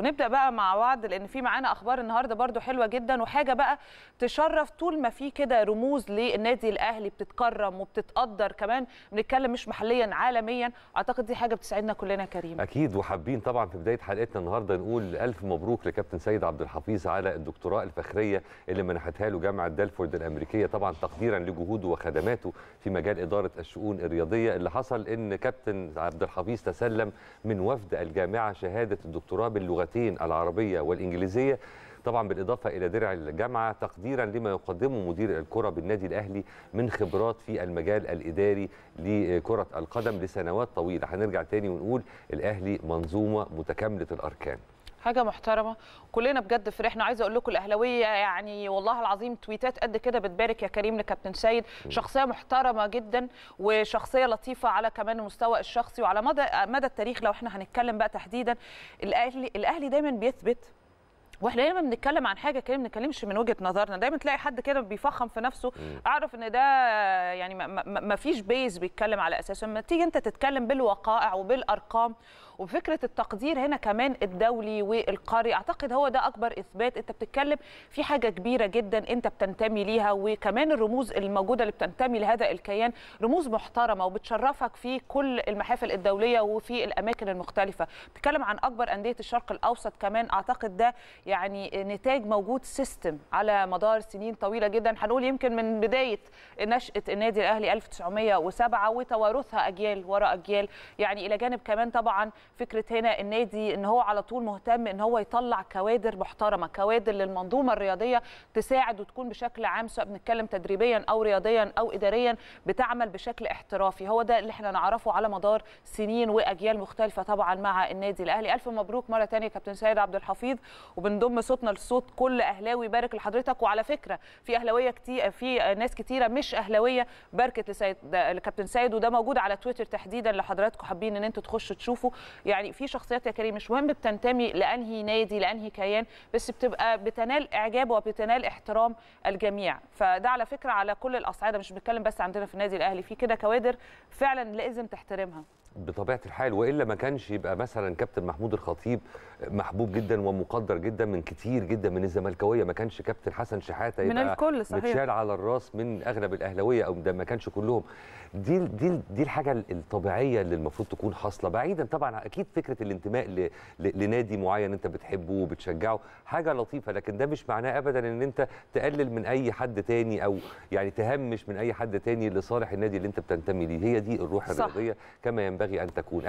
ونبدا بقى مع بعض لان في معانا اخبار النهارده برده حلوه جدا وحاجه بقى تشرف طول ما في كده رموز للنادي الاهلي بتتكرم وبتتقدر كمان بنتكلم مش محليا عالميا اعتقد دي حاجه بتسعدنا كلنا كريم اكيد وحابين طبعا في بدايه حلقتنا النهارده نقول الف مبروك لكابتن سيد عبد الحفيظ على الدكتوراه الفخريه اللي منحتها له جامعه دالفورد الامريكيه طبعا تقديرا لجهوده وخدماته في مجال اداره الشؤون الرياضيه اللي حصل ان كابتن عبد الحفيظ تسلم من وفد الجامعه شهاده الدكتوراه باللغه اللغتين العربية والإنجليزية طبعا بالإضافة إلى درع الجامعة تقديرا لما يقدمه مدير الكرة بالنادي الأهلي من خبرات في المجال الإداري لكرة القدم لسنوات طويلة هنرجع تاني ونقول الأهلي منظومة متكاملة الأركان حاجه محترمه كلنا بجد فرحنا عايزه اقول لكم الاهلاويه يعني والله العظيم تويتات قد كده بتبارك يا كريم لكابتن سيد شخصيه محترمه جدا وشخصيه لطيفه على كمان المستوى الشخصي وعلى مدى مدى التاريخ لو احنا هنتكلم بقى تحديدا الاهلي الاهلي دايما بيثبت واحنا دايما بنتكلم عن حاجه كده ما بنتكلمش من وجهه نظرنا دايما تلاقي حد كده بيفخم في نفسه اعرف ان ده يعني ما فيش بيز بيتكلم على اساسه لما تيجي انت تتكلم بالوقائع وبالارقام وفكره التقدير هنا كمان الدولي والقاري اعتقد هو ده اكبر اثبات انت بتتكلم في حاجه كبيره جدا انت بتنتمي ليها وكمان الرموز الموجوده اللي بتنتمي لهذا الكيان رموز محترمه وبتشرفك في كل المحافل الدوليه وفي الاماكن المختلفه بتتكلم عن اكبر انديه الشرق الاوسط كمان اعتقد ده يعني نتاج موجود سيستم على مدار سنين طويله جدا هنقول يمكن من بدايه نشاه النادي الاهلي 1907 وتوارثها اجيال وراء اجيال يعني الى جانب كمان طبعا فكره هنا النادي ان هو على طول مهتم ان هو يطلع كوادر محترمه كوادر للمنظومه الرياضيه تساعد وتكون بشكل عام سواء بنتكلم تدريبيا او رياضيا او اداريا بتعمل بشكل احترافي هو ده اللي احنا نعرفه على مدار سنين واجيال مختلفه طبعا مع النادي الاهلي الف مبروك مره ثانيه كابتن سيد عبد الحفيظ وبن بنضم صوتنا لصوت كل اهلاوي بارك لحضرتك وعلى فكره في اهلاويه كتير في ناس كتيره مش اهلاويه باركت لسيد الكابتن سيد وده موجود على تويتر تحديدا لحضراتكم حابين ان انتوا تخشوا تشوفوا يعني في شخصيات يا كريم مش مهم بتنتمي لانهي نادي لانهي كيان بس بتبقى بتنال اعجاب وبتنال احترام الجميع فده على فكره على كل الاصعده مش بنتكلم بس عندنا في النادي الاهلي في كده كوادر فعلا لازم تحترمها بطبيعه الحال والا ما كانش يبقى مثلا كابتن محمود الخطيب محبوب جدا ومقدر جدا من كتير جدا من الزملكاويه ما كانش كابتن حسن شحاته يبقى من الكل صحيح متشال على الراس من اغلب الاهلاويه او ده ما كانش كلهم دي دي دي الحاجه الطبيعيه اللي المفروض تكون حاصله بعيدا طبعا اكيد فكره الانتماء لنادي معين انت بتحبه وبتشجعه حاجه لطيفه لكن ده مش معناه ابدا ان انت تقلل من اي حد تاني او يعني تهمش من اي حد تاني لصالح النادي اللي انت بتنتمي ليه هي دي الروح الرياضيه كما ينبغي ينبغي أن تكون